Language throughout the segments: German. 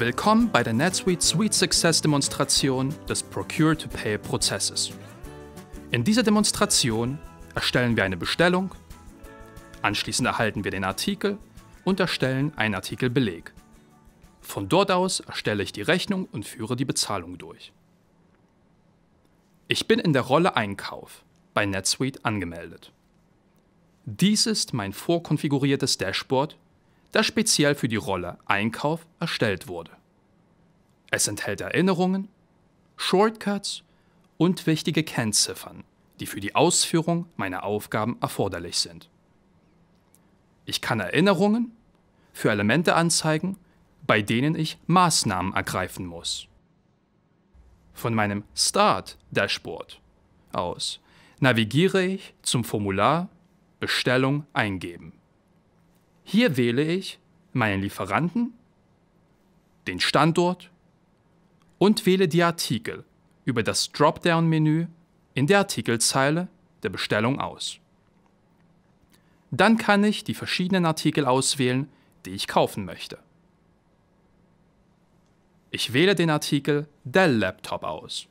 Willkommen bei der NetSuite Suite Success Demonstration des Procure-to-Pay-Prozesses. In dieser Demonstration erstellen wir eine Bestellung, anschließend erhalten wir den Artikel und erstellen einen Artikelbeleg. Von dort aus erstelle ich die Rechnung und führe die Bezahlung durch. Ich bin in der Rolle Einkauf bei NetSuite angemeldet. Dies ist mein vorkonfiguriertes Dashboard das speziell für die Rolle Einkauf erstellt wurde. Es enthält Erinnerungen, Shortcuts und wichtige Kennziffern, die für die Ausführung meiner Aufgaben erforderlich sind. Ich kann Erinnerungen für Elemente anzeigen, bei denen ich Maßnahmen ergreifen muss. Von meinem Start-Dashboard aus navigiere ich zum Formular Bestellung eingeben. Hier wähle ich meinen Lieferanten, den Standort und wähle die Artikel über das Dropdown-Menü in der Artikelzeile der Bestellung aus. Dann kann ich die verschiedenen Artikel auswählen, die ich kaufen möchte. Ich wähle den Artikel Dell Laptop aus.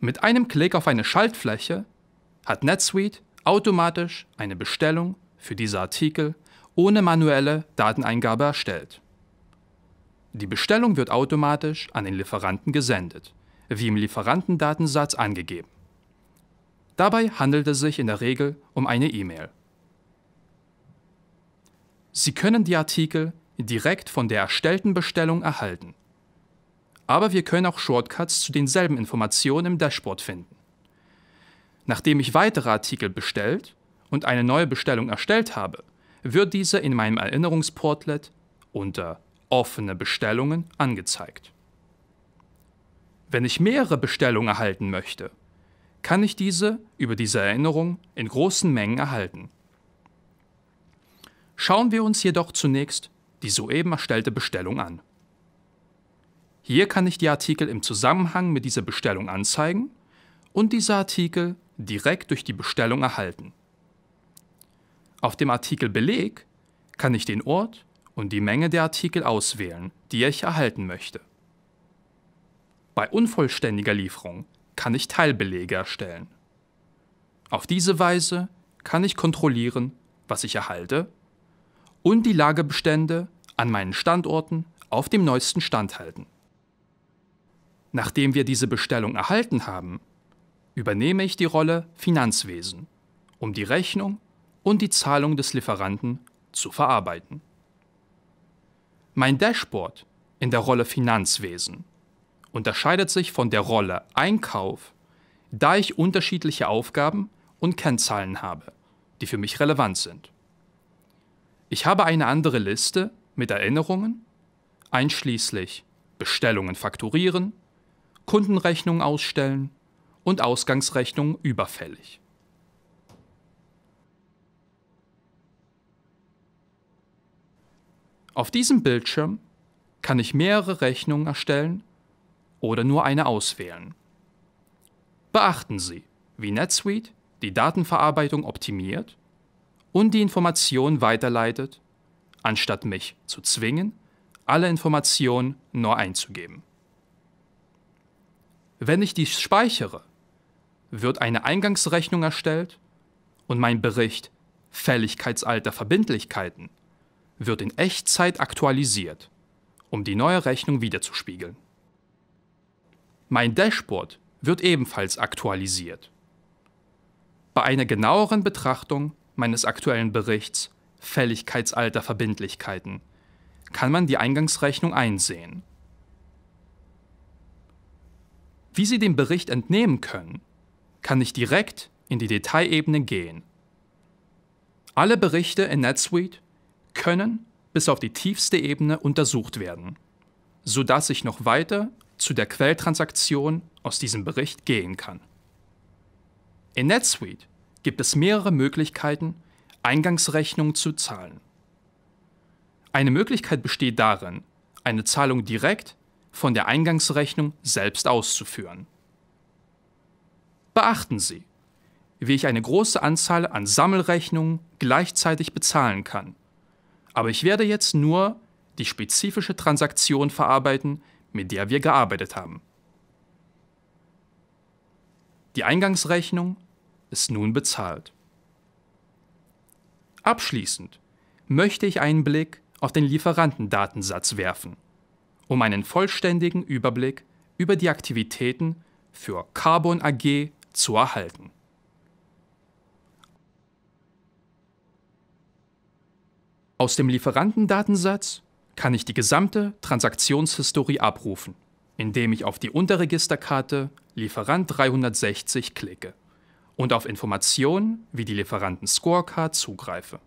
Mit einem Klick auf eine Schaltfläche hat NetSuite automatisch eine Bestellung für diese Artikel ohne manuelle Dateneingabe erstellt. Die Bestellung wird automatisch an den Lieferanten gesendet, wie im Lieferantendatensatz angegeben. Dabei handelt es sich in der Regel um eine E-Mail. Sie können die Artikel direkt von der erstellten Bestellung erhalten. Aber wir können auch Shortcuts zu denselben Informationen im Dashboard finden. Nachdem ich weitere Artikel bestellt und eine neue Bestellung erstellt habe, wird diese in meinem Erinnerungsportlet unter offene Bestellungen angezeigt. Wenn ich mehrere Bestellungen erhalten möchte, kann ich diese über diese Erinnerung in großen Mengen erhalten. Schauen wir uns jedoch zunächst die soeben erstellte Bestellung an. Hier kann ich die Artikel im Zusammenhang mit dieser Bestellung anzeigen und diese Artikel direkt durch die Bestellung erhalten. Auf dem Artikel Beleg kann ich den Ort und die Menge der Artikel auswählen, die ich erhalten möchte. Bei unvollständiger Lieferung kann ich Teilbelege erstellen. Auf diese Weise kann ich kontrollieren, was ich erhalte und die Lagerbestände an meinen Standorten auf dem neuesten Stand halten. Nachdem wir diese Bestellung erhalten haben, übernehme ich die Rolle Finanzwesen, um die Rechnung und die Zahlung des Lieferanten zu verarbeiten. Mein Dashboard in der Rolle Finanzwesen unterscheidet sich von der Rolle Einkauf, da ich unterschiedliche Aufgaben und Kennzahlen habe, die für mich relevant sind. Ich habe eine andere Liste mit Erinnerungen, einschließlich Bestellungen fakturieren, Kundenrechnungen ausstellen und Ausgangsrechnungen überfällig. Auf diesem Bildschirm kann ich mehrere Rechnungen erstellen oder nur eine auswählen. Beachten Sie, wie NetSuite die Datenverarbeitung optimiert und die Informationen weiterleitet, anstatt mich zu zwingen, alle Informationen neu einzugeben. Wenn ich dies speichere, wird eine Eingangsrechnung erstellt und mein Bericht Fälligkeitsalter Verbindlichkeiten wird in Echtzeit aktualisiert, um die neue Rechnung wiederzuspiegeln. Mein Dashboard wird ebenfalls aktualisiert. Bei einer genaueren Betrachtung meines aktuellen Berichts Fälligkeitsalter Verbindlichkeiten kann man die Eingangsrechnung einsehen. Wie Sie dem Bericht entnehmen können, kann ich direkt in die Detailebene gehen. Alle Berichte in NetSuite können bis auf die tiefste Ebene untersucht werden, sodass ich noch weiter zu der Quelltransaktion aus diesem Bericht gehen kann. In NetSuite gibt es mehrere Möglichkeiten, Eingangsrechnungen zu zahlen. Eine Möglichkeit besteht darin, eine Zahlung direkt von der Eingangsrechnung selbst auszuführen. Beachten Sie, wie ich eine große Anzahl an Sammelrechnungen gleichzeitig bezahlen kann, aber ich werde jetzt nur die spezifische Transaktion verarbeiten, mit der wir gearbeitet haben. Die Eingangsrechnung ist nun bezahlt. Abschließend möchte ich einen Blick auf den Lieferantendatensatz werfen, um einen vollständigen Überblick über die Aktivitäten für Carbon AG zu erhalten. Aus dem Lieferantendatensatz kann ich die gesamte Transaktionshistorie abrufen, indem ich auf die Unterregisterkarte Lieferant 360 klicke und auf Informationen wie die Lieferanten-Scorecard zugreife,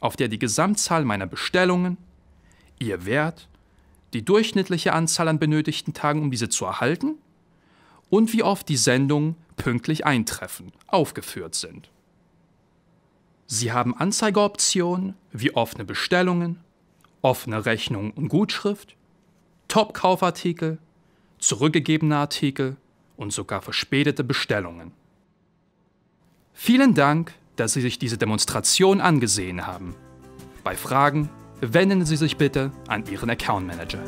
auf der die Gesamtzahl meiner Bestellungen, ihr Wert, die durchschnittliche Anzahl an benötigten Tagen, um diese zu erhalten und wie oft die Sendungen pünktlich eintreffen, aufgeführt sind. Sie haben Anzeigeoptionen wie offene Bestellungen, offene Rechnung und Gutschrift, Top-Kaufartikel, zurückgegebene Artikel und sogar verspätete Bestellungen. Vielen Dank, dass Sie sich diese Demonstration angesehen haben. Bei Fragen wenden Sie sich bitte an Ihren Account Manager.